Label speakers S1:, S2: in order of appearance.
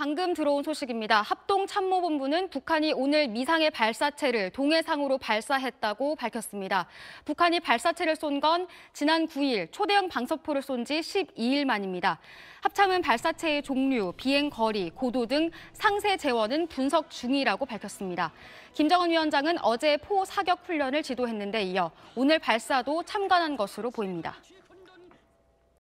S1: 방금 들어온 소식입니다. 합동참모본부는 북한이 오늘 미상의 발사체를 동해상으로 발사했다고 밝혔습니다. 북한이 발사체를 쏜 건 지난 9일 초대형 방석포를쏜 지 12일 만입니다. 합참은 발사체의 종류, 비행 거리, 고도 등 상세 재원은 분석 중이라고 밝혔습니다. 김정은 위원장은 어제 포 사격 훈련을 지도했는데 이어 오늘 발사도 참관한 것으로 보입니다.